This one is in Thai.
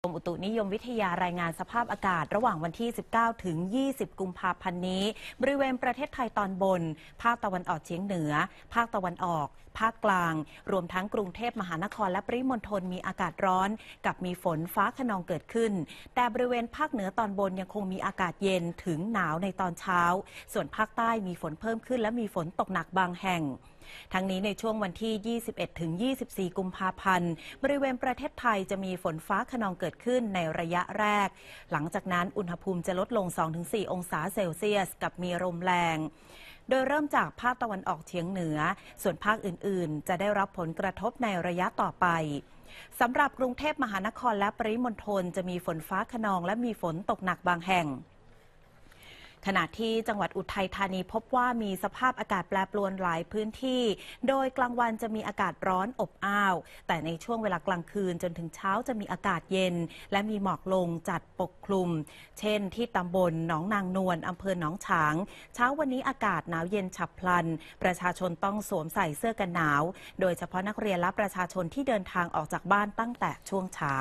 กรมอุตุนิยมวิทยารายงานสภาพอากาศ ระหว่างวันที่ 19 ถึง 20 กุมภาพันธ์นี้ บริเวณประเทศไทยตอนบน ภาคตะวันออกเฉียงเหนือ ภาคตะวันออก ภาคกลาง รวมทั้งกรุงเทพมหานครและปริมณฑลมีอากาศร้อน กับมีฝนฟ้าขนองเกิดขึ้น แต่บริเวณภาคเหนือตอนบนยังคงมีอากาศเย็นถึงหนาวในตอนเช้า ส่วนภาคใต้มีฝนเพิ่มขึ้น และมีฝนตกหนักบางแห่งทั้งนี้ในช่วงวันที่ 21 ถึง 24 กุมภาพันธ์ บริเวณประเทศไทยจะมีฝนฟ้าขนองเกิดขึ้นในระยะแรก หลังจากนั้นอุณหภูมิจะลดลง 2-4 องศาเซลเซียสกับมีลมแรง โดยเริ่มจากภาคตะวันออกเฉียงเหนือ ส่วนภาคอื่นๆ จะได้รับผลกระทบในระยะต่อไป สำหรับกรุงเทพมหานครและปริมณฑลจะมีฝนฟ้าขนองและมีฝนตกหนักบางแห่งขณะที่จังหวัดอุทัยธานีพบว่ามีสภาพอากาศแปรปรวนหลายพื้นที่ โดยกลางวันจะมีอากาศร้อนอบอ้าว แต่ในช่วงเวลากลางคืนจนถึงเช้าจะมีอากาศเย็นและมีหมอกลงจัดปกคลุม เช่นที่ตำบลหนองนางนวลอำเภอหนองฉาง เช้าวันนี้อากาศหนาวเย็นฉับพลัน ประชาชนต้องสวมใส่เสื้อกันหนาว โดยเฉพาะนักเรียนและประชาชนที่เดินทางออกจากบ้านตั้งแต่ช่วงเช้า